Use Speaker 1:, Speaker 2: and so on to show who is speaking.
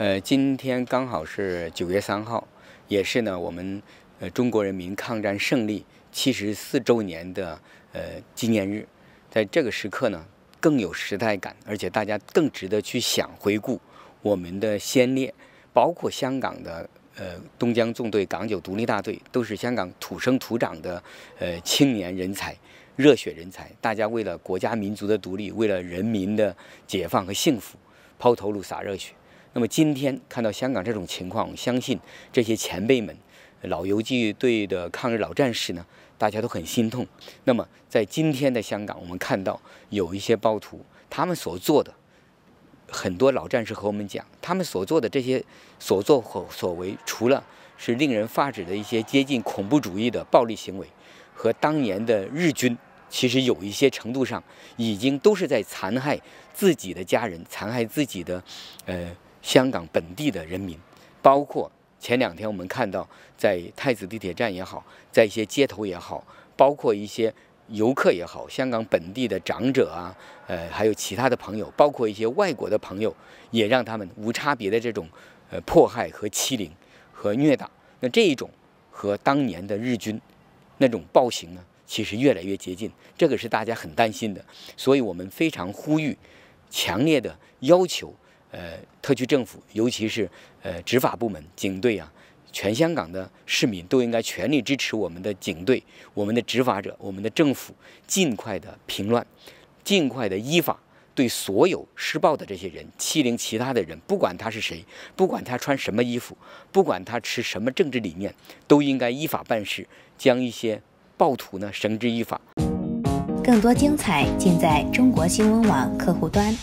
Speaker 1: 呃，今天刚好是九月三号，也是呢我们呃中国人民抗战胜利七十四周年的呃纪念日，在这个时刻呢更有时代感，而且大家更值得去想回顾我们的先烈，包括香港的呃东江纵队港九独立大队，都是香港土生土长的呃青年人才、热血人才，大家为了国家民族的独立，为了人民的解放和幸福，抛头颅洒热血。那么今天看到香港这种情况，我相信这些前辈们、老游击队的抗日老战士呢，大家都很心痛。那么在今天的香港，我们看到有一些暴徒，他们所做的很多老战士和我们讲，他们所做的这些所作所所为，除了是令人发指的一些接近恐怖主义的暴力行为，和当年的日军，其实有一些程度上已经都是在残害自己的家人，残害自己的，呃。香港本地的人民，包括前两天我们看到在太子地铁站也好，在一些街头也好，包括一些游客也好，香港本地的长者啊，呃，还有其他的朋友，包括一些外国的朋友，也让他们无差别的这种呃迫害和欺凌和虐打。那这一种和当年的日军那种暴行呢，其实越来越接近，这个是大家很担心的，所以我们非常呼吁，强烈的要求。呃，特区政府，尤其是呃执法部门、警队啊，全香港的市民都应该全力支持我们的警队、我们的执法者、我们的政府，尽快的平乱，尽快的依法对所有施暴的这些人、欺凌其他的人，不管他是谁，不管他穿什么衣服，不管他持什么政治理念，都应该依法办事，将一些暴徒呢绳之以法。更多精彩尽在中国新闻网客户端。